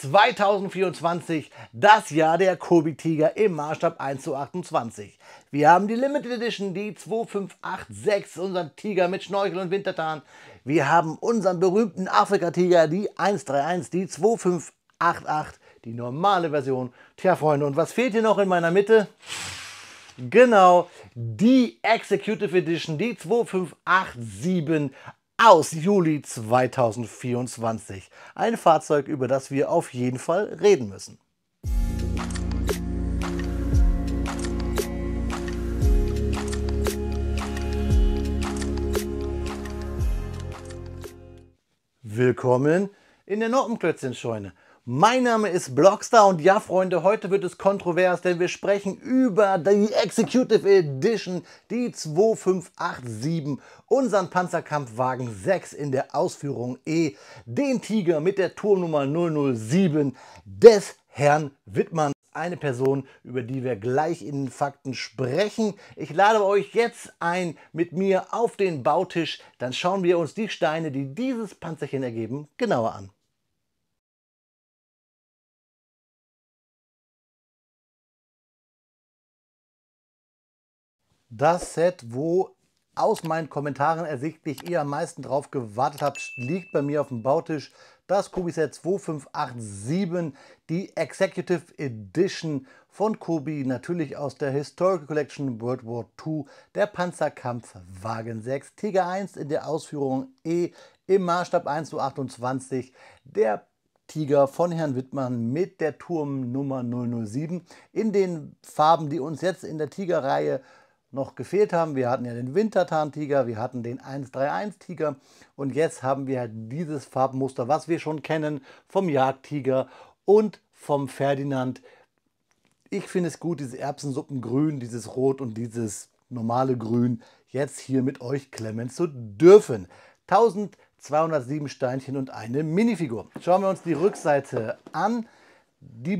2024, das Jahr der Kobi Tiger im Maßstab 1 zu 28. Wir haben die Limited Edition, die 2586, unseren Tiger mit Schnorchel und Wintertan. Wir haben unseren berühmten Afrika-Tiger, die 131, die 2588, die normale Version. Tja, Freunde, und was fehlt hier noch in meiner Mitte? Genau, die Executive Edition, die 2587, aus Juli 2024. Ein Fahrzeug, über das wir auf jeden Fall reden müssen. Willkommen in der Noppenklötzchenscheune. Mein Name ist Blogstar und ja, Freunde, heute wird es kontrovers, denn wir sprechen über die Executive Edition, die 2587, unseren Panzerkampfwagen 6 in der Ausführung E, den Tiger mit der Turnummer 007 des Herrn Wittmann eine Person, über die wir gleich in den Fakten sprechen. Ich lade euch jetzt ein mit mir auf den Bautisch, dann schauen wir uns die Steine, die dieses Panzerchen ergeben, genauer an. Das Set, wo aus meinen Kommentaren ersichtlich ihr am meisten drauf gewartet habt, liegt bei mir auf dem Bautisch. Das Kobi Set 2587, die Executive Edition von Kobi, natürlich aus der Historical Collection World War II, der Panzerkampfwagen 6, Tiger 1 in der Ausführung E im Maßstab 1 zu 28, der Tiger von Herrn Wittmann mit der Turmnummer 007 in den Farben, die uns jetzt in der Tigerreihe reihe noch gefehlt haben. Wir hatten ja den Wintertarntiger, wir hatten den 131-Tiger und jetzt haben wir halt dieses Farbmuster, was wir schon kennen vom Jagdtiger und vom Ferdinand. Ich finde es gut, diese Erbsensuppengrün, dieses Rot und dieses normale Grün jetzt hier mit euch klemmen zu dürfen. 1207 Steinchen und eine Minifigur. Schauen wir uns die Rückseite an. Die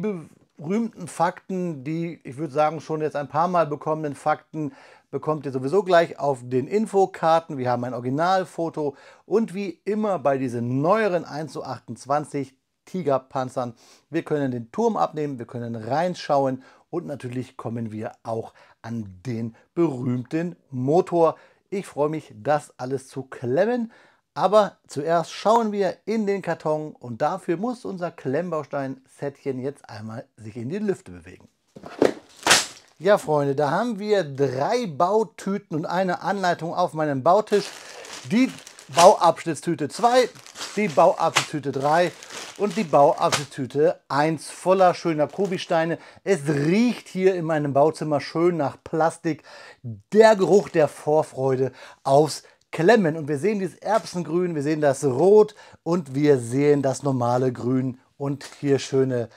berühmten Fakten, die, ich würde sagen, schon jetzt ein paar Mal bekommenen Fakten, bekommt ihr sowieso gleich auf den Infokarten. Wir haben ein Originalfoto und wie immer bei diesen neueren 1 zu 28 Tigerpanzern. Wir können den Turm abnehmen, wir können reinschauen und natürlich kommen wir auch an den berühmten Motor. Ich freue mich, das alles zu klemmen. Aber zuerst schauen wir in den Karton und dafür muss unser Klemmbaustein-Sättchen jetzt einmal sich in die Lüfte bewegen. Ja Freunde, da haben wir drei Bautüten und eine Anleitung auf meinem Bautisch. Die Bauabschnittstüte 2, die Bauabschnittstüte 3 und die Bauabschnittstüte 1 voller schöner Kobisteine. Es riecht hier in meinem Bauzimmer schön nach Plastik. Der Geruch der Vorfreude aufs klemmen und wir sehen dieses Erbsengrün, wir sehen das Rot und wir sehen das normale Grün und hier schöne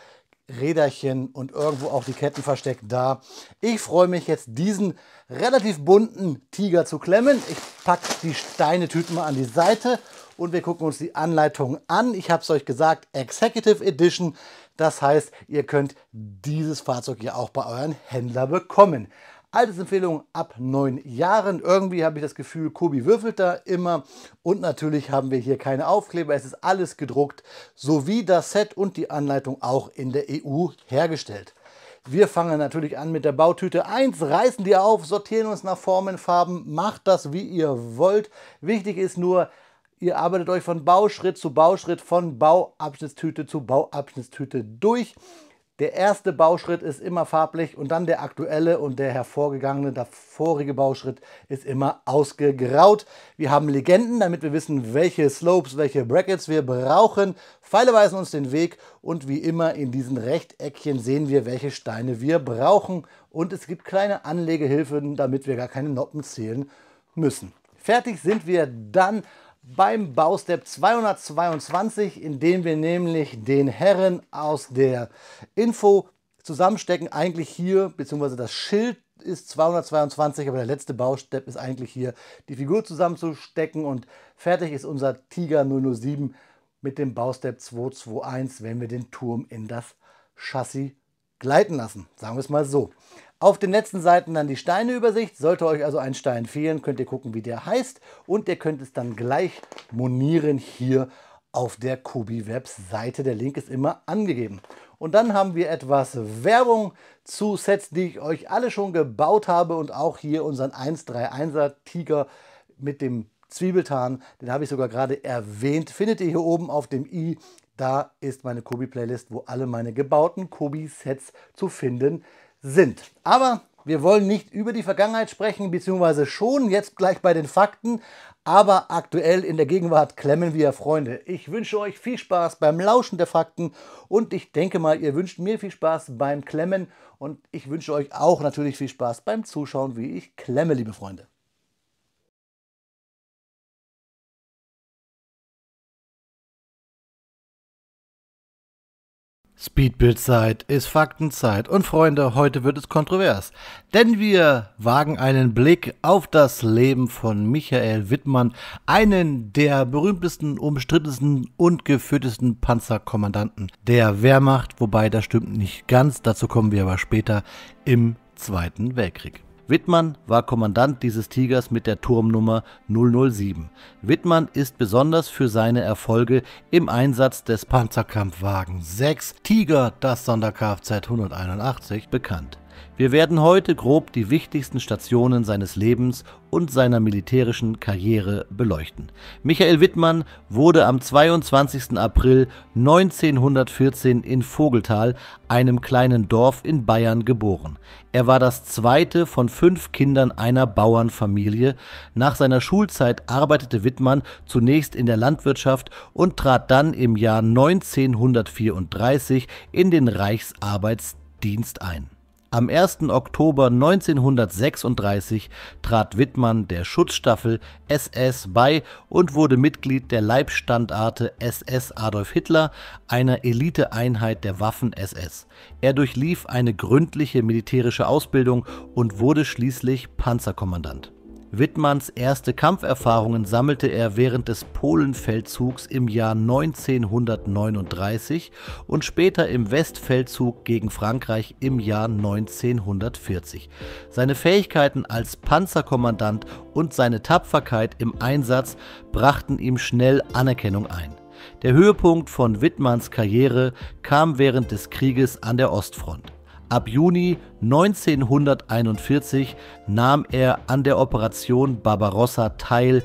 Räderchen und irgendwo auch die Ketten versteckt da. Ich freue mich jetzt diesen relativ bunten Tiger zu klemmen. Ich packe die Steinetüten mal an die Seite und wir gucken uns die Anleitung an. Ich habe es euch gesagt, Executive Edition. Das heißt, ihr könnt dieses Fahrzeug ja auch bei euren Händler bekommen. Altersempfehlung ab neun Jahren. Irgendwie habe ich das Gefühl, Kobi würfelt da immer. Und natürlich haben wir hier keine Aufkleber. Es ist alles gedruckt, sowie das Set und die Anleitung auch in der EU hergestellt. Wir fangen natürlich an mit der Bautüte 1, reißen die auf, sortieren uns nach Formen, Farben, macht das wie ihr wollt. Wichtig ist nur, ihr arbeitet euch von Bauschritt zu Bauschritt, von Bauabschnittstüte zu Bauabschnittstüte durch. Der erste Bauschritt ist immer farblich und dann der aktuelle und der hervorgegangene, der vorige Bauschritt ist immer ausgegraut. Wir haben Legenden, damit wir wissen, welche Slopes, welche Brackets wir brauchen. Pfeile weisen uns den Weg und wie immer in diesen Rechteckchen sehen wir, welche Steine wir brauchen. Und es gibt kleine Anlegehilfen, damit wir gar keine Noppen zählen müssen. Fertig sind wir dann beim Baustep 222, in dem wir nämlich den Herren aus der Info zusammenstecken. Eigentlich hier, beziehungsweise das Schild ist 222, aber der letzte Baustep ist eigentlich hier, die Figur zusammenzustecken und fertig ist unser Tiger 007 mit dem Baustep 221, wenn wir den Turm in das Chassis gleiten lassen. Sagen wir es mal so. Auf den letzten Seiten dann die Steineübersicht. Sollte euch also ein Stein fehlen, könnt ihr gucken, wie der heißt. Und ihr könnt es dann gleich monieren hier auf der Kubi-Webseite. Der Link ist immer angegeben. Und dann haben wir etwas Werbung zu Sets, die ich euch alle schon gebaut habe. Und auch hier unseren 131er Tiger mit dem Zwiebeltarn. Den habe ich sogar gerade erwähnt. Findet ihr hier oben auf dem i da ist meine Kobi-Playlist, wo alle meine gebauten Kobi-Sets zu finden sind. Aber wir wollen nicht über die Vergangenheit sprechen, beziehungsweise schon jetzt gleich bei den Fakten, aber aktuell in der Gegenwart klemmen wir, Freunde. Ich wünsche euch viel Spaß beim Lauschen der Fakten und ich denke mal, ihr wünscht mir viel Spaß beim Klemmen und ich wünsche euch auch natürlich viel Spaß beim Zuschauen, wie ich klemme, liebe Freunde. Speedbildzeit ist Faktenzeit. Und Freunde, heute wird es kontrovers. Denn wir wagen einen Blick auf das Leben von Michael Wittmann, einen der berühmtesten, umstrittensten und geführtesten Panzerkommandanten der Wehrmacht. Wobei, das stimmt nicht ganz. Dazu kommen wir aber später im Zweiten Weltkrieg. Wittmann war Kommandant dieses Tigers mit der Turmnummer 007. Wittmann ist besonders für seine Erfolge im Einsatz des Panzerkampfwagen 6 Tiger, das Sonderkfz 181, bekannt. Wir werden heute grob die wichtigsten Stationen seines Lebens und seiner militärischen Karriere beleuchten. Michael Wittmann wurde am 22. April 1914 in Vogeltal, einem kleinen Dorf in Bayern, geboren. Er war das zweite von fünf Kindern einer Bauernfamilie. Nach seiner Schulzeit arbeitete Wittmann zunächst in der Landwirtschaft und trat dann im Jahr 1934 in den Reichsarbeitsdienst ein. Am 1. Oktober 1936 trat Wittmann der Schutzstaffel SS bei und wurde Mitglied der Leibstandarte SS Adolf Hitler, einer Eliteeinheit der Waffen-SS. Er durchlief eine gründliche militärische Ausbildung und wurde schließlich Panzerkommandant. Wittmanns erste Kampferfahrungen sammelte er während des Polenfeldzugs im Jahr 1939 und später im Westfeldzug gegen Frankreich im Jahr 1940. Seine Fähigkeiten als Panzerkommandant und seine Tapferkeit im Einsatz brachten ihm schnell Anerkennung ein. Der Höhepunkt von Wittmanns Karriere kam während des Krieges an der Ostfront. Ab Juni 1941 nahm er an der Operation Barbarossa teil,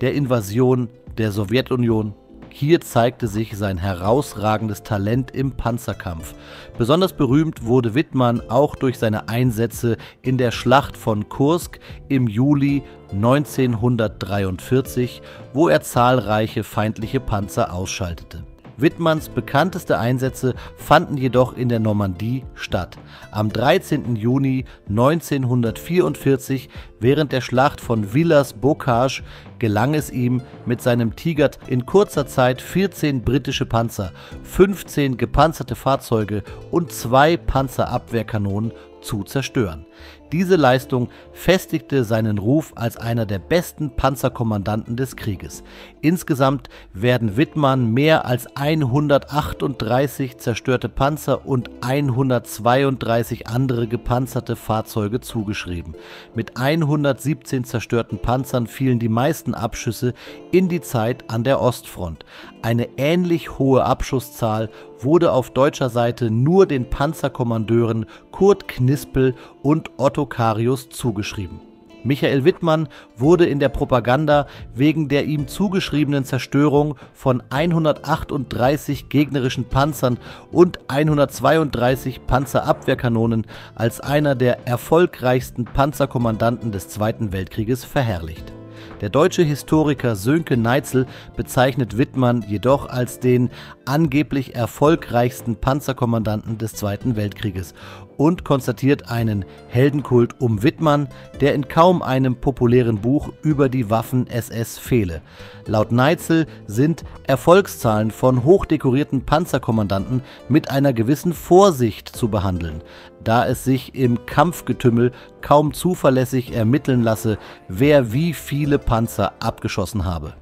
der Invasion der Sowjetunion hier zeigte sich sein herausragendes Talent im Panzerkampf. Besonders berühmt wurde Wittmann auch durch seine Einsätze in der Schlacht von Kursk im Juli 1943, wo er zahlreiche feindliche Panzer ausschaltete. Wittmanns bekannteste Einsätze fanden jedoch in der Normandie statt. Am 13. Juni 1944 während der Schlacht von Villers-Bocage gelang es ihm, mit seinem Tigert in kurzer Zeit 14 britische Panzer, 15 gepanzerte Fahrzeuge und zwei Panzerabwehrkanonen zu zerstören. Diese Leistung festigte seinen Ruf als einer der besten Panzerkommandanten des Krieges. Insgesamt werden Wittmann mehr als 138 zerstörte Panzer und 132 andere gepanzerte Fahrzeuge zugeschrieben. Mit 117 zerstörten Panzern fielen die meisten Abschüsse in die Zeit an der Ostfront. Eine ähnlich hohe Abschusszahl wurde auf deutscher Seite nur den Panzerkommandeuren Kurt Knispel und Otto Karius zugeschrieben. Michael Wittmann wurde in der Propaganda wegen der ihm zugeschriebenen Zerstörung von 138 gegnerischen Panzern und 132 Panzerabwehrkanonen als einer der erfolgreichsten Panzerkommandanten des Zweiten Weltkrieges verherrlicht. Der deutsche Historiker Sönke Neitzel bezeichnet Wittmann jedoch als den angeblich erfolgreichsten Panzerkommandanten des Zweiten Weltkrieges und konstatiert einen Heldenkult um Wittmann, der in kaum einem populären Buch über die Waffen-SS fehle. Laut Neitzel sind Erfolgszahlen von hochdekorierten Panzerkommandanten mit einer gewissen Vorsicht zu behandeln, da es sich im Kampfgetümmel kaum zuverlässig ermitteln lasse, wer wie viele Panzer abgeschossen habe.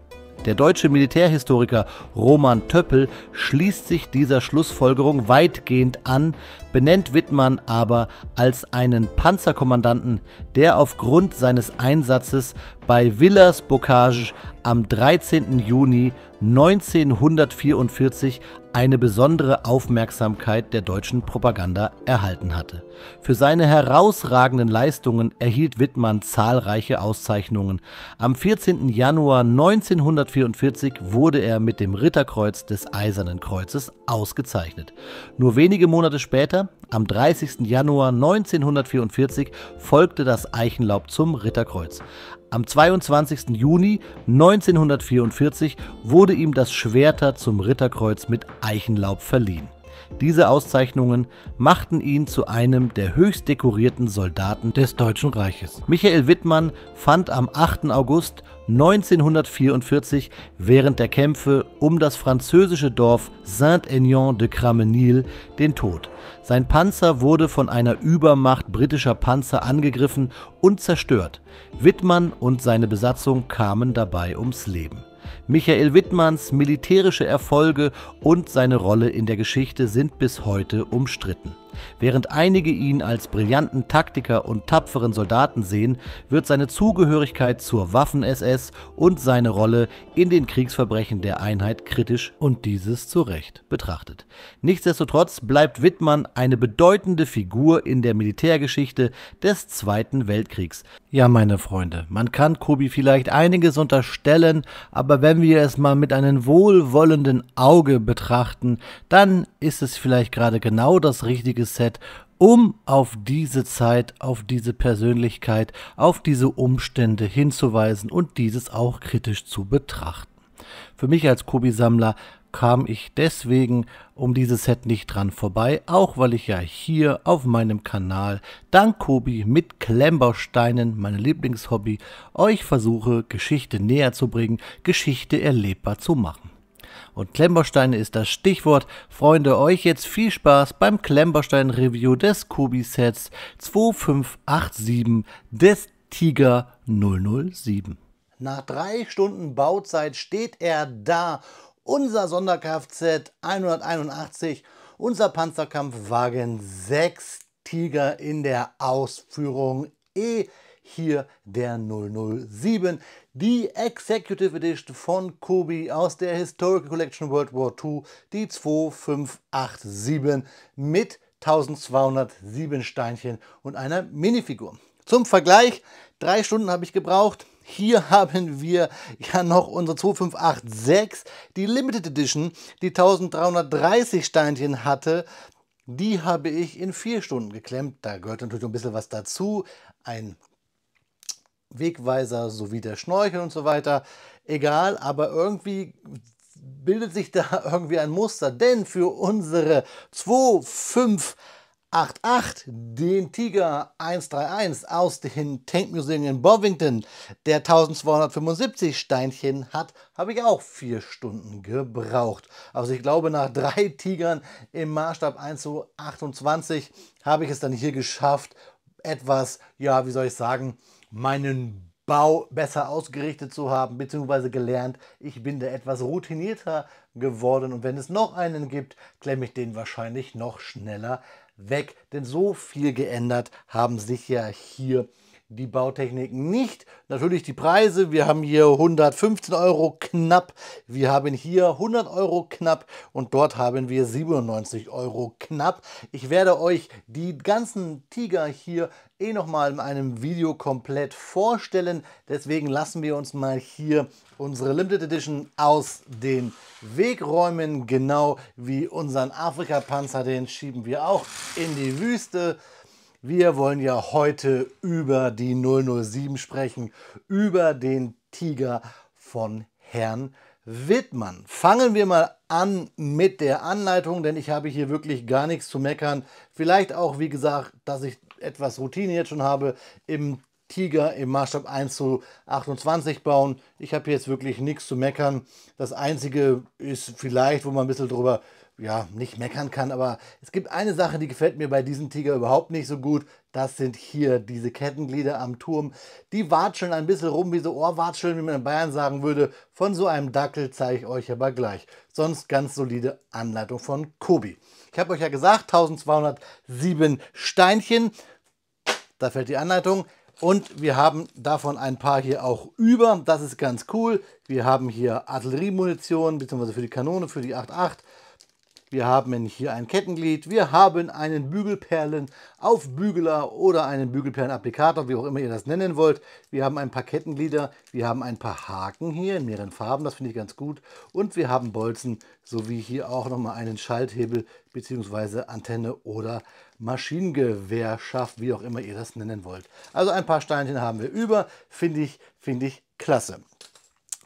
Der deutsche Militärhistoriker Roman Töppel schließt sich dieser Schlussfolgerung weitgehend an, benennt Wittmann aber als einen Panzerkommandanten, der aufgrund seines Einsatzes bei Villers Bocage am 13. Juni 1944 eine besondere Aufmerksamkeit der deutschen Propaganda erhalten hatte. Für seine herausragenden Leistungen erhielt Wittmann zahlreiche Auszeichnungen. Am 14. Januar 1944 wurde er mit dem Ritterkreuz des Eisernen Kreuzes ausgezeichnet. Nur wenige Monate später am 30. Januar 1944, folgte das Eichenlaub zum Ritterkreuz. Am 22. Juni 1944 wurde ihm das Schwerter zum Ritterkreuz mit Eichenlaub verliehen. Diese Auszeichnungen machten ihn zu einem der höchst dekorierten Soldaten des Deutschen Reiches. Michael Wittmann fand am 8. August 1944 während der Kämpfe um das französische Dorf Saint-Aignan de Cramenil den Tod. Sein Panzer wurde von einer Übermacht britischer Panzer angegriffen und zerstört. Wittmann und seine Besatzung kamen dabei ums Leben. Michael Wittmanns militärische Erfolge und seine Rolle in der Geschichte sind bis heute umstritten. Während einige ihn als brillanten Taktiker und tapferen Soldaten sehen, wird seine Zugehörigkeit zur Waffen-SS und seine Rolle in den Kriegsverbrechen der Einheit kritisch und dieses zu Recht betrachtet. Nichtsdestotrotz bleibt Wittmann eine bedeutende Figur in der Militärgeschichte des Zweiten Weltkriegs. Ja, meine Freunde, man kann Kobi vielleicht einiges unterstellen, aber wenn wir es mal mit einem wohlwollenden Auge betrachten, dann ist es vielleicht gerade genau das Richtige Skillset, um auf diese Zeit, auf diese Persönlichkeit, auf diese Umstände hinzuweisen und dieses auch kritisch zu betrachten. Für mich als Kobi-Sammler kam ich deswegen um dieses Set nicht dran vorbei, auch weil ich ja hier auf meinem Kanal dank Kobi mit Klemmbausteinen, meine Lieblingshobby, euch versuche, Geschichte näher zu bringen, Geschichte erlebbar zu machen. Und Klemmbausteine ist das Stichwort. Freunde, euch jetzt viel Spaß beim Klemmbaustein-Review des Kubi-Sets 2587 des Tiger 007. Nach drei Stunden Bauzeit steht er da. Unser Sonderkfz 181, unser Panzerkampfwagen 6 Tiger in der Ausführung E hier der 007, die Executive Edition von Kobi aus der Historical Collection World War II, die 2587 mit 1207 Steinchen und einer Minifigur. Zum Vergleich, drei Stunden habe ich gebraucht. Hier haben wir ja noch unsere 2586, die Limited Edition, die 1330 Steinchen hatte. Die habe ich in vier Stunden geklemmt. Da gehört natürlich ein bisschen was dazu. Ein Wegweiser sowie der Schnorchel und so weiter. Egal, aber irgendwie bildet sich da irgendwie ein Muster, denn für unsere 2588, den Tiger 131 aus dem Tank Museum in Bovington, der 1275 Steinchen hat, habe ich auch vier Stunden gebraucht. Also ich glaube, nach drei Tigern im Maßstab 1 zu 28 habe ich es dann hier geschafft, etwas, ja, wie soll ich sagen, meinen Bau besser ausgerichtet zu haben, beziehungsweise gelernt. Ich bin da etwas routinierter geworden und wenn es noch einen gibt, klemme ich den wahrscheinlich noch schneller weg. Denn so viel geändert haben sich ja hier die Bautechnik nicht. Natürlich die Preise. Wir haben hier 115 Euro knapp. Wir haben hier 100 Euro knapp und dort haben wir 97 Euro knapp. Ich werde euch die ganzen Tiger hier eh nochmal in einem Video komplett vorstellen. Deswegen lassen wir uns mal hier unsere Limited Edition aus den Weg räumen. Genau wie unseren Afrika-Panzer, den schieben wir auch in die Wüste. Wir wollen ja heute über die 007 sprechen, über den Tiger von Herrn Wittmann. Fangen wir mal an mit der Anleitung, denn ich habe hier wirklich gar nichts zu meckern. Vielleicht auch, wie gesagt, dass ich etwas Routine jetzt schon habe im Tiger im Maßstab 1 zu 28 bauen. Ich habe jetzt wirklich nichts zu meckern. Das Einzige ist vielleicht, wo man ein bisschen drüber ja, nicht meckern kann, aber es gibt eine Sache, die gefällt mir bei diesem Tiger überhaupt nicht so gut. Das sind hier diese Kettenglieder am Turm. Die watscheln ein bisschen rum wie so Ohrwatscheln, wie man in Bayern sagen würde. Von so einem Dackel zeige ich euch aber gleich. Sonst ganz solide Anleitung von Kobi. Ich habe euch ja gesagt, 1207 Steinchen. Da fällt die Anleitung. Und wir haben davon ein paar hier auch über. Das ist ganz cool. Wir haben hier Artilleriemunition, beziehungsweise für die Kanone, für die 8.8. Wir haben hier ein Kettenglied, wir haben einen Bügelperlen auf oder einen Bügelperlenapplikator, wie auch immer ihr das nennen wollt. Wir haben ein paar Kettenglieder, wir haben ein paar Haken hier in mehreren Farben, das finde ich ganz gut. Und wir haben Bolzen sowie hier auch nochmal einen Schalthebel bzw. Antenne oder Maschinengewehrschaft, wie auch immer ihr das nennen wollt. Also ein paar Steinchen haben wir über, finde ich, finde ich klasse.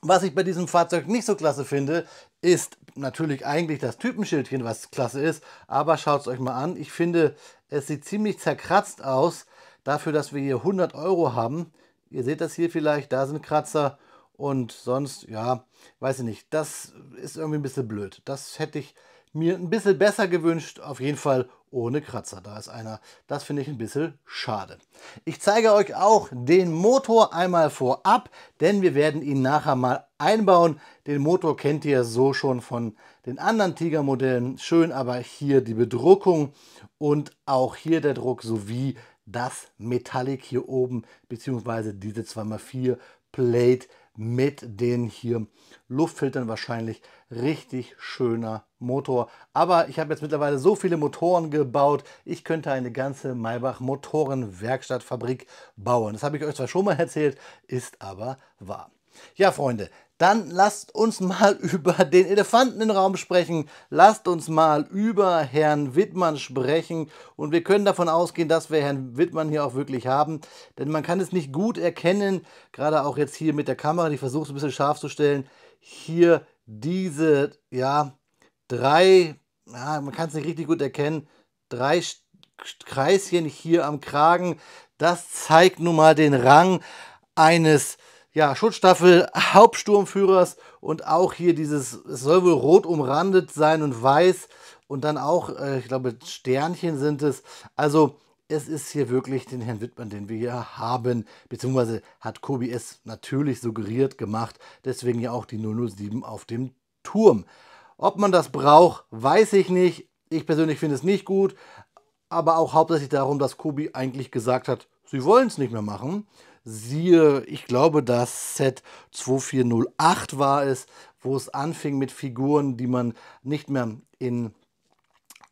Was ich bei diesem Fahrzeug nicht so klasse finde, ist natürlich eigentlich das Typenschildchen, was klasse ist, aber schaut es euch mal an. Ich finde, es sieht ziemlich zerkratzt aus, dafür, dass wir hier 100 Euro haben. Ihr seht das hier vielleicht, da sind Kratzer und sonst, ja, weiß ich nicht. Das ist irgendwie ein bisschen blöd. Das hätte ich mir ein bisschen besser gewünscht, auf jeden Fall ohne Kratzer. Da ist einer, das finde ich ein bisschen schade. Ich zeige euch auch den Motor einmal vorab, denn wir werden ihn nachher mal einbauen. Den Motor kennt ihr so schon von den anderen Tiger-Modellen. Schön aber hier die Bedruckung und auch hier der Druck sowie das Metallic hier oben, beziehungsweise diese 2x4 Plate, mit den hier Luftfiltern wahrscheinlich richtig schöner Motor. Aber ich habe jetzt mittlerweile so viele Motoren gebaut, ich könnte eine ganze Maybach Motorenwerkstattfabrik bauen. Das habe ich euch zwar schon mal erzählt, ist aber wahr. Ja, Freunde, dann lasst uns mal über den Elefanten im Raum sprechen. Lasst uns mal über Herrn Wittmann sprechen. Und wir können davon ausgehen, dass wir Herrn Wittmann hier auch wirklich haben. Denn man kann es nicht gut erkennen, gerade auch jetzt hier mit der Kamera, die versuche es ein bisschen scharf zu stellen. Hier diese, ja, drei, ja, man kann es nicht richtig gut erkennen, drei Kreischen hier am Kragen. Das zeigt nun mal den Rang eines ja, Schutzstaffel Hauptsturmführers und auch hier dieses, es soll wohl rot umrandet sein und weiß und dann auch, äh, ich glaube, Sternchen sind es. Also es ist hier wirklich den Herrn Wittmann, den wir hier haben, beziehungsweise hat Kobi es natürlich suggeriert gemacht, deswegen ja auch die 007 auf dem Turm. Ob man das braucht, weiß ich nicht. Ich persönlich finde es nicht gut, aber auch hauptsächlich darum, dass Kobi eigentlich gesagt hat, sie wollen es nicht mehr machen. Siehe, ich glaube, das Set 2408 war es, wo es anfing mit Figuren, die man nicht mehr in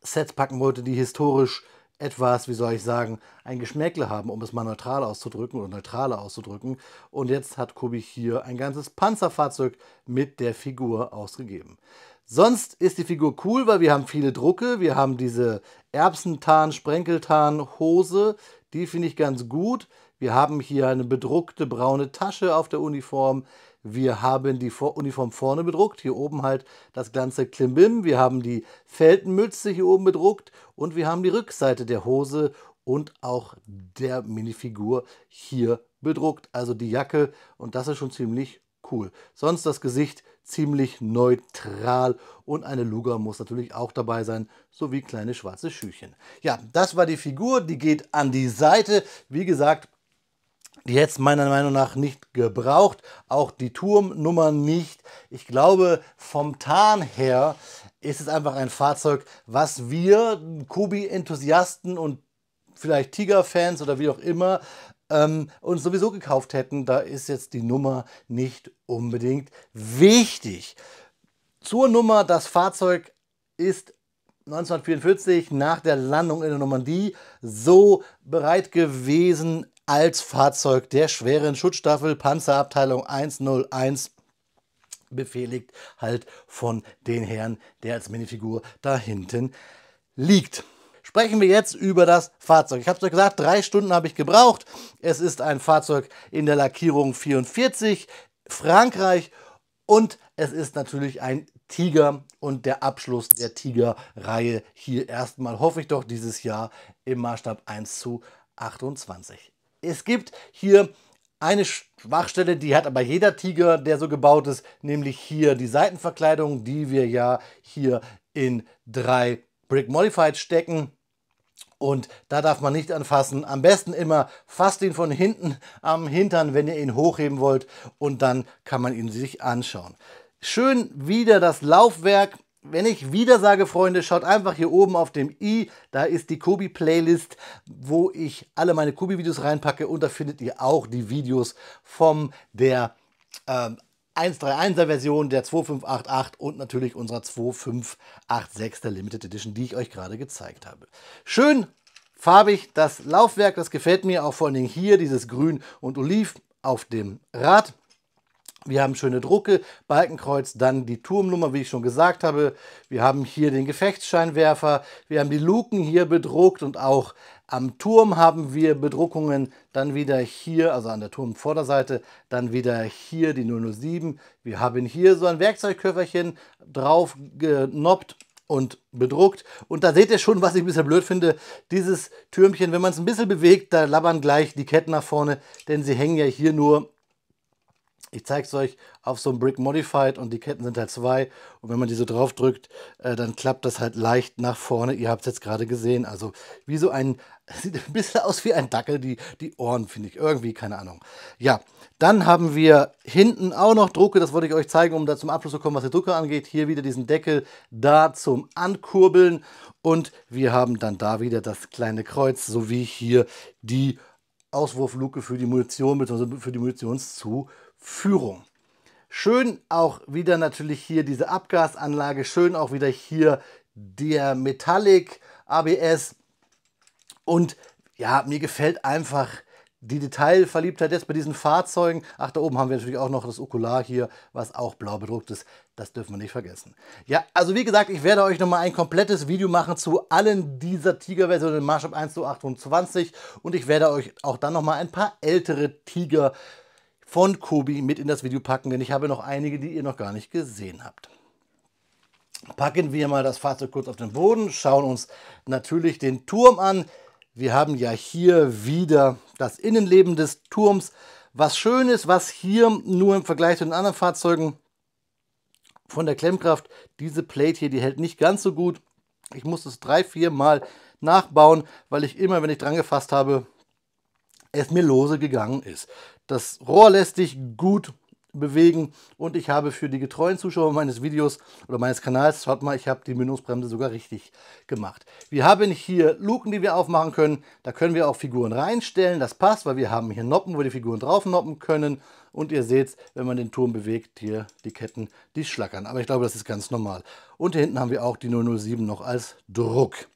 Sets packen wollte, die historisch etwas, wie soll ich sagen, ein Geschmäckle haben, um es mal neutral auszudrücken oder neutraler auszudrücken. Und jetzt hat Kubik hier ein ganzes Panzerfahrzeug mit der Figur ausgegeben. Sonst ist die Figur cool, weil wir haben viele Drucke. Wir haben diese Erbsentarn-Sprenkeltarn-Hose, die finde ich ganz gut. Wir haben hier eine bedruckte braune Tasche auf der Uniform. Wir haben die Uniform vorne bedruckt, hier oben halt das ganze Klimbim. Wir haben die Feltenmütze hier oben bedruckt und wir haben die Rückseite der Hose und auch der Minifigur hier bedruckt. Also die Jacke und das ist schon ziemlich cool. Sonst das Gesicht ziemlich neutral und eine Luga muss natürlich auch dabei sein, sowie kleine schwarze Schüchen. Ja, das war die Figur, die geht an die Seite. Wie gesagt, jetzt meiner Meinung nach nicht gebraucht, auch die Turmnummer nicht. Ich glaube, vom Tarn her ist es einfach ein Fahrzeug, was wir Kobi-Enthusiasten und vielleicht Tiger-Fans oder wie auch immer ähm, und sowieso gekauft hätten, da ist jetzt die Nummer nicht unbedingt wichtig. Zur Nummer, das Fahrzeug ist 1944 nach der Landung in der Normandie so bereit gewesen als Fahrzeug der schweren Schutzstaffel Panzerabteilung 101 befehligt halt von den Herren, der als Minifigur da hinten liegt sprechen wir jetzt über das Fahrzeug. Ich habe es euch gesagt, drei Stunden habe ich gebraucht. Es ist ein Fahrzeug in der Lackierung 44, Frankreich und es ist natürlich ein Tiger und der Abschluss der Tiger-Reihe hier erstmal, hoffe ich doch, dieses Jahr im Maßstab 1 zu 28. Es gibt hier eine Schwachstelle, die hat aber jeder Tiger, der so gebaut ist, nämlich hier die Seitenverkleidung, die wir ja hier in drei Brick Modified stecken und da darf man nicht anfassen. Am besten immer fasst ihn von hinten am Hintern, wenn ihr ihn hochheben wollt und dann kann man ihn sich anschauen. Schön wieder das Laufwerk. Wenn ich wieder sage, Freunde, schaut einfach hier oben auf dem i, da ist die Kobi-Playlist, wo ich alle meine Kobi-Videos reinpacke und da findet ihr auch die Videos von der ähm, 131er Version, der 2588 und natürlich unserer 2586 der Limited Edition, die ich euch gerade gezeigt habe. Schön farbig das Laufwerk, das gefällt mir auch vor allen Dingen hier, dieses Grün und Oliv auf dem Rad. Wir haben schöne Drucke, Balkenkreuz, dann die Turmnummer, wie ich schon gesagt habe. Wir haben hier den Gefechtsscheinwerfer, wir haben die Luken hier bedruckt und auch am Turm haben wir Bedruckungen, dann wieder hier, also an der Turmvorderseite, dann wieder hier die 007. Wir haben hier so ein Werkzeugköfferchen drauf genoppt und bedruckt. Und da seht ihr schon, was ich ein bisschen blöd finde. Dieses Türmchen, wenn man es ein bisschen bewegt, da labbern gleich die Ketten nach vorne, denn sie hängen ja hier nur ich zeige es euch auf so einem Brick Modified und die Ketten sind halt zwei. Und wenn man die so drauf drückt, äh, dann klappt das halt leicht nach vorne. Ihr habt es jetzt gerade gesehen. Also wie so ein, sieht ein bisschen aus wie ein Dackel, die, die Ohren finde ich irgendwie, keine Ahnung. Ja, dann haben wir hinten auch noch Drucke. Das wollte ich euch zeigen, um da zum Abschluss zu kommen, was die Drucke angeht. Hier wieder diesen Deckel da zum Ankurbeln. Und wir haben dann da wieder das kleine Kreuz sowie hier die Auswurfluke für die Munition bzw. für die Munitionszuführung. Führung. Schön auch wieder natürlich hier diese Abgasanlage, schön auch wieder hier der Metallic ABS und ja, mir gefällt einfach die Detailverliebtheit jetzt bei diesen Fahrzeugen. Ach, da oben haben wir natürlich auch noch das Okular hier, was auch blau bedruckt ist. Das dürfen wir nicht vergessen. Ja, also wie gesagt, ich werde euch nochmal ein komplettes Video machen zu allen dieser Tiger-Versionen in Maßstab 1 zu 28 und ich werde euch auch dann nochmal ein paar ältere Tiger-Versionen von Kobi mit in das Video packen, denn ich habe noch einige, die ihr noch gar nicht gesehen habt. Packen wir mal das Fahrzeug kurz auf den Boden, schauen uns natürlich den Turm an. Wir haben ja hier wieder das Innenleben des Turms. Was schön ist, was hier nur im Vergleich zu den anderen Fahrzeugen von der Klemmkraft, diese Plate hier, die hält nicht ganz so gut. Ich muss es drei, vier Mal nachbauen, weil ich immer, wenn ich dran gefasst habe, es mir lose gegangen ist. Das Rohr lässt sich gut bewegen und ich habe für die getreuen Zuschauer meines Videos oder meines Kanals, schaut mal, ich habe die Mündungsbremse sogar richtig gemacht. Wir haben hier Luken, die wir aufmachen können, da können wir auch Figuren reinstellen, das passt, weil wir haben hier Noppen, wo die Figuren drauf noppen können und ihr seht, wenn man den Turm bewegt, hier die Ketten, die schlackern, aber ich glaube, das ist ganz normal. Und hier hinten haben wir auch die 007 noch als Druck.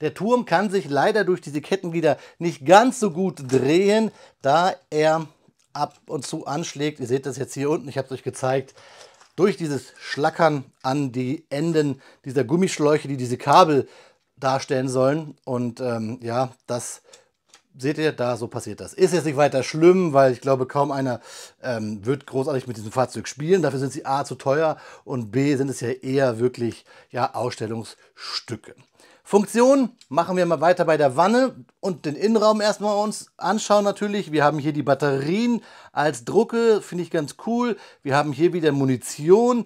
Der Turm kann sich leider durch diese Kettenglieder nicht ganz so gut drehen, da er ab und zu anschlägt. Ihr seht das jetzt hier unten, ich habe es euch gezeigt. Durch dieses Schlackern an die Enden dieser Gummischläuche, die diese Kabel darstellen sollen. Und ähm, ja, das seht ihr, da so passiert das. Ist jetzt nicht weiter schlimm, weil ich glaube, kaum einer ähm, wird großartig mit diesem Fahrzeug spielen. Dafür sind sie A zu teuer und B sind es ja eher wirklich ja, Ausstellungsstücke. Funktion machen wir mal weiter bei der Wanne und den Innenraum erstmal uns anschauen natürlich. Wir haben hier die Batterien als Drucke, finde ich ganz cool. Wir haben hier wieder Munition,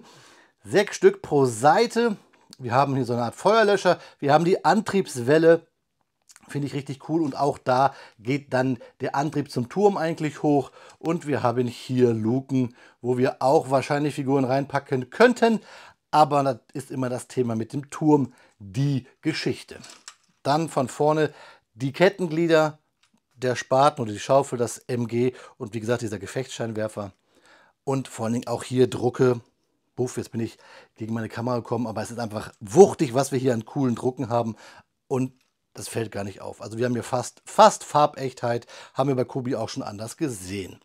sechs Stück pro Seite. Wir haben hier so eine Art Feuerlöscher. Wir haben die Antriebswelle, finde ich richtig cool. Und auch da geht dann der Antrieb zum Turm eigentlich hoch. Und wir haben hier Luken, wo wir auch wahrscheinlich Figuren reinpacken könnten. Aber das ist immer das Thema mit dem Turm die Geschichte. Dann von vorne die Kettenglieder, der Spaten oder die Schaufel, das MG und wie gesagt dieser Gefechtsscheinwerfer. Und vor allen Dingen auch hier Drucke. Buff, jetzt bin ich gegen meine Kamera gekommen, aber es ist einfach wuchtig, was wir hier an coolen Drucken haben. Und das fällt gar nicht auf. Also wir haben hier fast, fast Farbechtheit, haben wir bei Kobi auch schon anders gesehen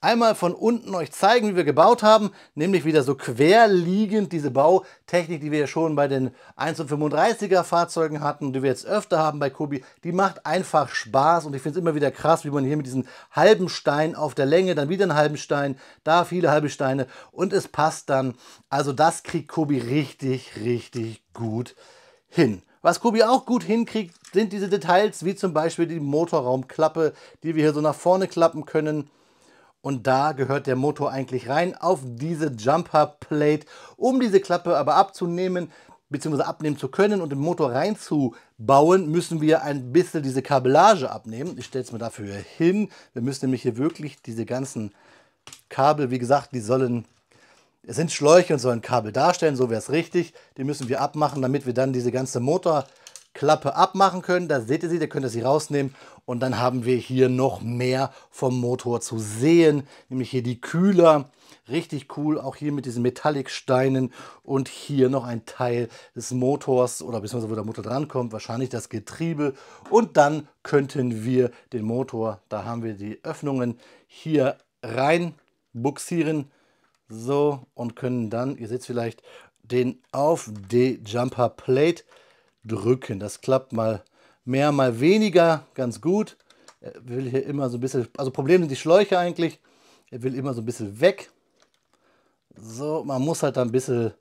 einmal von unten euch zeigen, wie wir gebaut haben, nämlich wieder so querliegend diese Bautechnik, die wir schon bei den 135er Fahrzeugen hatten, die wir jetzt öfter haben bei Kobi, die macht einfach Spaß und ich finde es immer wieder krass, wie man hier mit diesen halben Stein auf der Länge, dann wieder einen halben Stein, da viele halbe Steine und es passt dann. Also das kriegt Kobi richtig, richtig gut hin. Was Kobi auch gut hinkriegt, sind diese Details, wie zum Beispiel die Motorraumklappe, die wir hier so nach vorne klappen können und da gehört der Motor eigentlich rein auf diese Jumper Plate, um diese Klappe aber abzunehmen bzw. abnehmen zu können und den Motor reinzubauen, müssen wir ein bisschen diese Kabellage abnehmen. Ich stelle es mir dafür hin. Wir müssen nämlich hier wirklich diese ganzen Kabel, wie gesagt, die sollen es sind Schläuche und sollen Kabel darstellen, so wäre es richtig. Die müssen wir abmachen, damit wir dann diese ganze Motor Klappe abmachen können. Da seht ihr sie, da könnt ihr sie rausnehmen. Und dann haben wir hier noch mehr vom Motor zu sehen, nämlich hier die Kühler. Richtig cool, auch hier mit diesen metallic und hier noch ein Teil des Motors oder beziehungsweise wo der Motor drankommt, wahrscheinlich das Getriebe. Und dann könnten wir den Motor, da haben wir die Öffnungen, hier rein buxieren. So und können dann, ihr seht es vielleicht, den auf die Jumper Plate drücken. Das klappt mal mehr, mal weniger ganz gut. Er will hier immer so ein bisschen, also Problem sind die Schläuche eigentlich. Er will immer so ein bisschen weg. So, man muss halt da ein bisschen,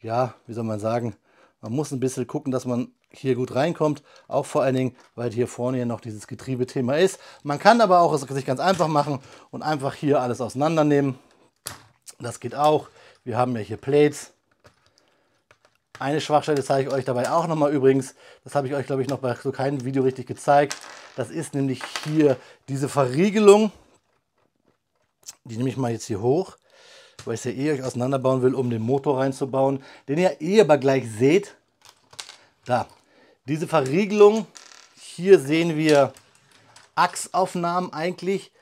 ja, wie soll man sagen, man muss ein bisschen gucken, dass man hier gut reinkommt. Auch vor allen Dingen, weil hier vorne ja noch dieses Getriebethema ist. Man kann aber auch es sich ganz einfach machen und einfach hier alles auseinandernehmen. Das geht auch. Wir haben ja hier Plates. Eine Schwachstelle zeige ich euch dabei auch nochmal übrigens. Das habe ich euch, glaube ich, noch bei so keinem Video richtig gezeigt. Das ist nämlich hier diese Verriegelung. Die nehme ich mal jetzt hier hoch, weil ich es ja eh euch auseinanderbauen will, um den Motor reinzubauen. Den ihr eh aber gleich seht. Da. Diese Verriegelung. Hier sehen wir Achsaufnahmen eigentlich.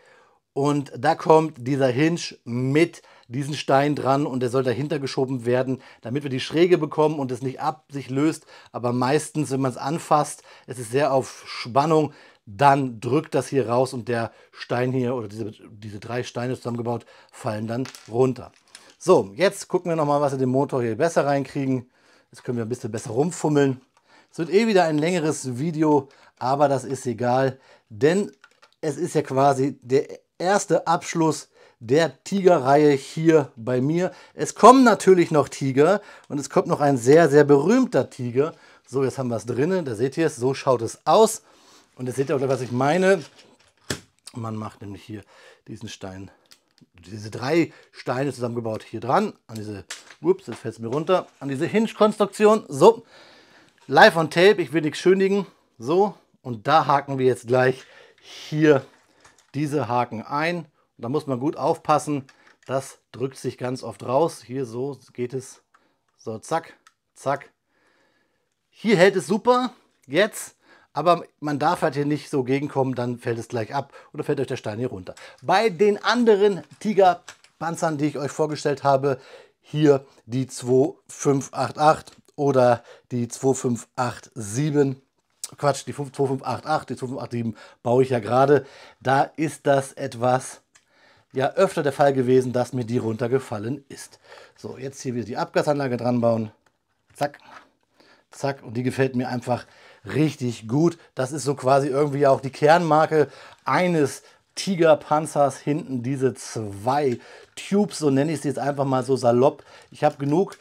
Und da kommt dieser Hinge mit diesen Stein dran und der soll dahinter geschoben werden, damit wir die Schräge bekommen und es nicht ab sich löst. Aber meistens, wenn man es anfasst, es ist sehr auf Spannung, dann drückt das hier raus und der Stein hier oder diese, diese drei Steine zusammengebaut fallen dann runter. So, jetzt gucken wir nochmal, was wir den Motor hier besser reinkriegen. Jetzt können wir ein bisschen besser rumfummeln. Es wird eh wieder ein längeres Video, aber das ist egal, denn es ist ja quasi der erste Abschluss der Tigerreihe hier bei mir. Es kommen natürlich noch Tiger und es kommt noch ein sehr, sehr berühmter Tiger. So, jetzt haben wir es drinnen, da seht ihr es, so schaut es aus. Und jetzt seht ihr auch, was ich meine. Man macht nämlich hier diesen Stein, diese drei Steine zusammengebaut hier dran, an diese, ups, jetzt fällt es mir runter, an diese Hinge-Konstruktion. So, live on tape, ich will nichts schönigen. So, und da haken wir jetzt gleich hier diese Haken ein. Da muss man gut aufpassen. Das drückt sich ganz oft raus. Hier so geht es. So, zack, zack. Hier hält es super, jetzt. Aber man darf halt hier nicht so gegenkommen, dann fällt es gleich ab oder fällt euch der Stein hier runter. Bei den anderen Tiger-Panzern, die ich euch vorgestellt habe, hier die 2588 oder die 2587. Quatsch, die 2588, die 2587 baue ich ja gerade. Da ist das etwas ja öfter der Fall gewesen, dass mir die runtergefallen ist. So, jetzt hier wieder die Abgasanlage dran bauen. Zack, zack. Und die gefällt mir einfach richtig gut. Das ist so quasi irgendwie auch die Kernmarke eines Tigerpanzers hinten diese zwei Tubes, so nenne ich sie jetzt einfach mal so salopp. Ich habe genug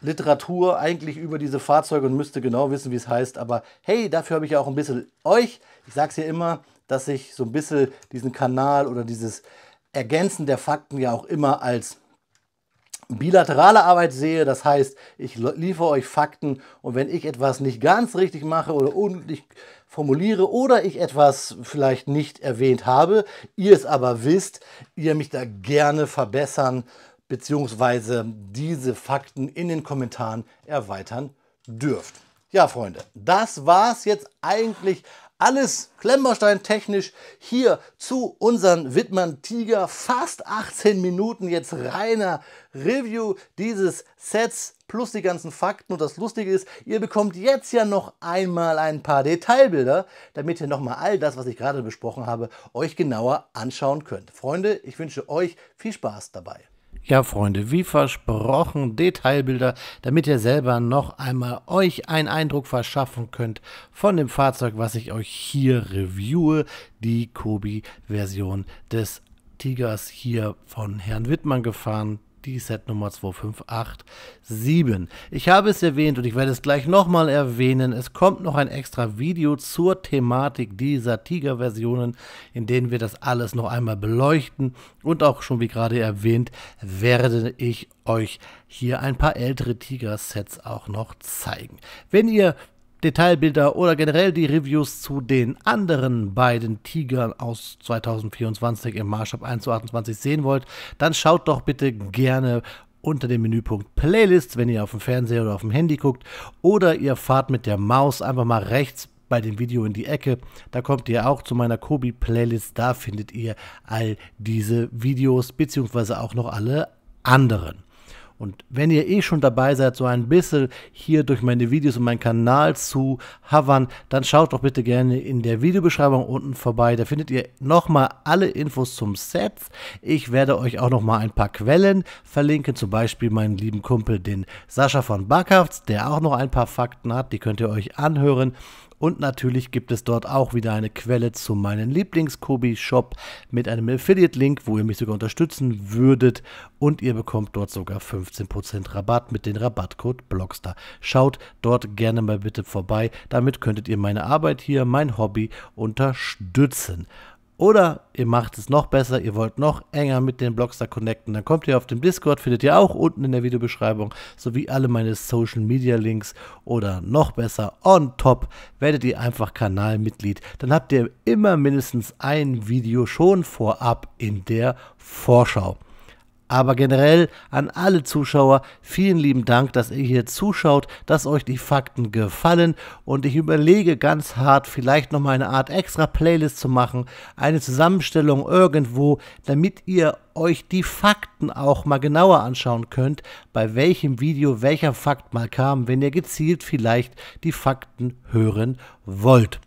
Literatur eigentlich über diese Fahrzeuge und müsste genau wissen, wie es heißt. Aber hey, dafür habe ich ja auch ein bisschen euch. Ich sage es ja immer, dass ich so ein bisschen diesen Kanal oder dieses Ergänzen der Fakten ja auch immer als bilaterale Arbeit sehe. Das heißt, ich liefere euch Fakten und wenn ich etwas nicht ganz richtig mache oder unlich formuliere oder ich etwas vielleicht nicht erwähnt habe, ihr es aber wisst, ihr mich da gerne verbessern bzw. diese Fakten in den Kommentaren erweitern dürft. Ja, Freunde, das war es jetzt eigentlich alles Klemmbaustein-technisch hier zu unseren Wittmann Tiger. Fast 18 Minuten jetzt reiner Review dieses Sets plus die ganzen Fakten. Und das Lustige ist, ihr bekommt jetzt ja noch einmal ein paar Detailbilder, damit ihr nochmal all das, was ich gerade besprochen habe, euch genauer anschauen könnt. Freunde, ich wünsche euch viel Spaß dabei. Ja, Freunde, wie versprochen, Detailbilder, damit ihr selber noch einmal euch einen Eindruck verschaffen könnt von dem Fahrzeug, was ich euch hier reviewe, die Kobi-Version des Tigers hier von Herrn Wittmann gefahren, die Nummer 2587. Ich habe es erwähnt und ich werde es gleich nochmal erwähnen. Es kommt noch ein extra Video zur Thematik dieser Tiger-Versionen, in denen wir das alles noch einmal beleuchten. Und auch schon wie gerade erwähnt, werde ich euch hier ein paar ältere Tiger-Sets auch noch zeigen. Wenn ihr Detailbilder oder generell die Reviews zu den anderen beiden Tigern aus 2024 im Maßstab 1 zu 28 sehen wollt, dann schaut doch bitte gerne unter dem Menüpunkt Playlist, wenn ihr auf dem Fernseher oder auf dem Handy guckt, oder ihr fahrt mit der Maus einfach mal rechts bei dem Video in die Ecke. Da kommt ihr auch zu meiner Kobi-Playlist. Da findet ihr all diese Videos, beziehungsweise auch noch alle anderen. Und wenn ihr eh schon dabei seid, so ein bisschen hier durch meine Videos und meinen Kanal zu havern, dann schaut doch bitte gerne in der Videobeschreibung unten vorbei. Da findet ihr nochmal alle Infos zum Set. Ich werde euch auch nochmal ein paar Quellen verlinken, zum Beispiel meinen lieben Kumpel, den Sascha von Backhafts, der auch noch ein paar Fakten hat. Die könnt ihr euch anhören. Und natürlich gibt es dort auch wieder eine Quelle zu meinem Lieblings-Kobi-Shop mit einem Affiliate-Link, wo ihr mich sogar unterstützen würdet. Und ihr bekommt dort sogar 15% Rabatt mit dem Rabattcode Blogstar. Schaut dort gerne mal bitte vorbei. Damit könntet ihr meine Arbeit hier, mein Hobby unterstützen. Oder ihr macht es noch besser, ihr wollt noch enger mit den Blogstar connecten, dann kommt ihr auf dem Discord, findet ihr auch unten in der Videobeschreibung, sowie alle meine Social Media Links oder noch besser, on top, werdet ihr einfach Kanalmitglied. Dann habt ihr immer mindestens ein Video schon vorab in der Vorschau. Aber generell an alle Zuschauer vielen lieben Dank, dass ihr hier zuschaut, dass euch die Fakten gefallen und ich überlege ganz hart, vielleicht noch mal eine Art extra Playlist zu machen, eine Zusammenstellung irgendwo, damit ihr euch die Fakten auch mal genauer anschauen könnt, bei welchem Video welcher Fakt mal kam, wenn ihr gezielt vielleicht die Fakten hören wollt.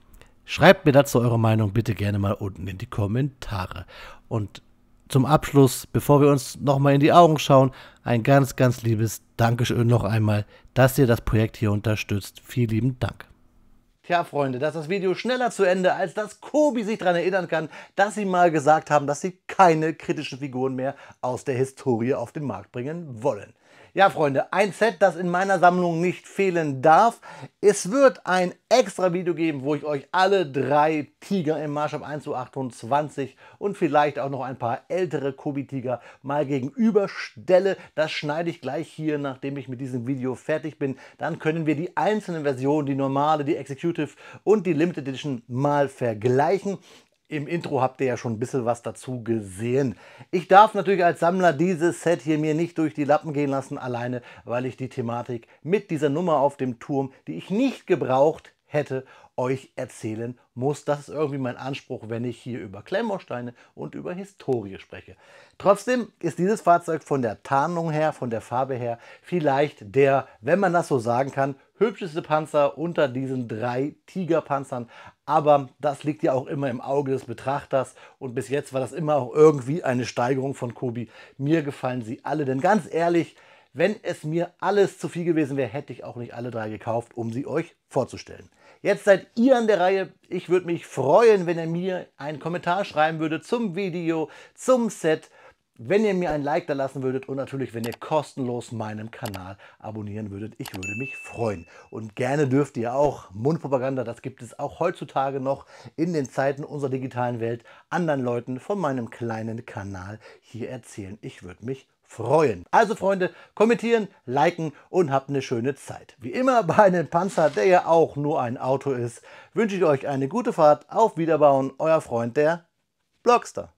Schreibt mir dazu eure Meinung bitte gerne mal unten in die Kommentare. Und zum Abschluss, bevor wir uns nochmal in die Augen schauen, ein ganz, ganz liebes Dankeschön noch einmal, dass ihr das Projekt hier unterstützt. Vielen lieben Dank. Tja, Freunde, dass das Video schneller zu Ende, als dass Kobi sich daran erinnern kann, dass sie mal gesagt haben, dass sie keine kritischen Figuren mehr aus der Historie auf den Markt bringen wollen. Ja, Freunde, ein Set, das in meiner Sammlung nicht fehlen darf. Es wird ein extra Video geben, wo ich euch alle drei Tiger im Marshall 1 zu 28 und vielleicht auch noch ein paar ältere Kobi-Tiger mal gegenüberstelle. Das schneide ich gleich hier, nachdem ich mit diesem Video fertig bin. Dann können wir die einzelnen Versionen, die normale, die Executive und die Limited Edition mal vergleichen. Im Intro habt ihr ja schon ein bisschen was dazu gesehen. Ich darf natürlich als Sammler dieses Set hier mir nicht durch die Lappen gehen lassen, alleine weil ich die Thematik mit dieser Nummer auf dem Turm, die ich nicht gebraucht hätte, euch erzählen muss. Das ist irgendwie mein Anspruch, wenn ich hier über Klemmbausteine und über Historie spreche. Trotzdem ist dieses Fahrzeug von der Tarnung her, von der Farbe her, vielleicht der, wenn man das so sagen kann, hübscheste Panzer unter diesen drei Tigerpanzern. Aber das liegt ja auch immer im Auge des Betrachters. Und bis jetzt war das immer auch irgendwie eine Steigerung von Kobi. Mir gefallen sie alle, denn ganz ehrlich, wenn es mir alles zu viel gewesen wäre, hätte ich auch nicht alle drei gekauft, um sie euch vorzustellen. Jetzt seid ihr an der Reihe. Ich würde mich freuen, wenn ihr mir einen Kommentar schreiben würdet zum Video, zum Set, wenn ihr mir ein Like da lassen würdet und natürlich, wenn ihr kostenlos meinen Kanal abonnieren würdet. Ich würde mich freuen. Und gerne dürft ihr auch Mundpropaganda, das gibt es auch heutzutage noch in den Zeiten unserer digitalen Welt, anderen Leuten von meinem kleinen Kanal hier erzählen. Ich würde mich freuen. Also Freunde, kommentieren, liken und habt eine schöne Zeit. Wie immer bei einem Panzer, der ja auch nur ein Auto ist, wünsche ich euch eine gute Fahrt, auf Wiederbauen, euer Freund der Blogster.